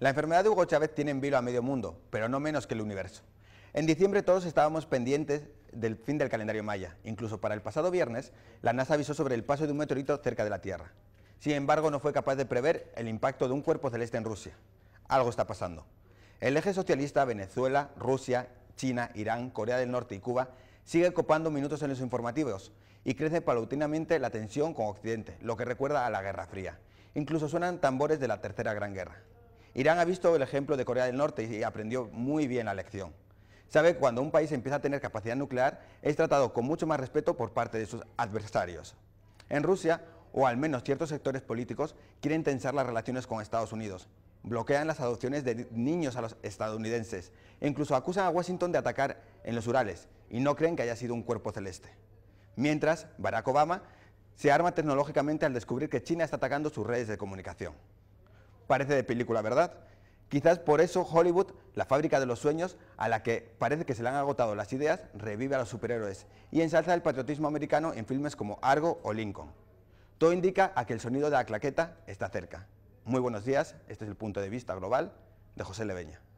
La enfermedad de Hugo Chávez tiene en vilo a medio mundo, pero no menos que el universo. En diciembre todos estábamos pendientes del fin del calendario maya. Incluso para el pasado viernes, la NASA avisó sobre el paso de un meteorito cerca de la Tierra. Sin embargo, no fue capaz de prever el impacto de un cuerpo celeste en Rusia. Algo está pasando. El eje socialista Venezuela, Rusia, China, Irán, Corea del Norte y Cuba sigue copando minutos en los informativos y crece palutinamente la tensión con Occidente, lo que recuerda a la Guerra Fría. Incluso suenan tambores de la Tercera Gran Guerra. Irán ha visto el ejemplo de Corea del Norte y aprendió muy bien la lección. Sabe que cuando un país empieza a tener capacidad nuclear, es tratado con mucho más respeto por parte de sus adversarios. En Rusia, o al menos ciertos sectores políticos, quieren tensar las relaciones con Estados Unidos. Bloquean las adopciones de niños a los estadounidenses incluso acusan a Washington de atacar en los Urales y no creen que haya sido un cuerpo celeste. Mientras, Barack Obama se arma tecnológicamente al descubrir que China está atacando sus redes de comunicación parece de película, ¿verdad? Quizás por eso Hollywood, la fábrica de los sueños, a la que parece que se le han agotado las ideas, revive a los superhéroes y ensalza el patriotismo americano en filmes como Argo o Lincoln. Todo indica a que el sonido de la claqueta está cerca. Muy buenos días, este es el punto de vista global de José Leveña.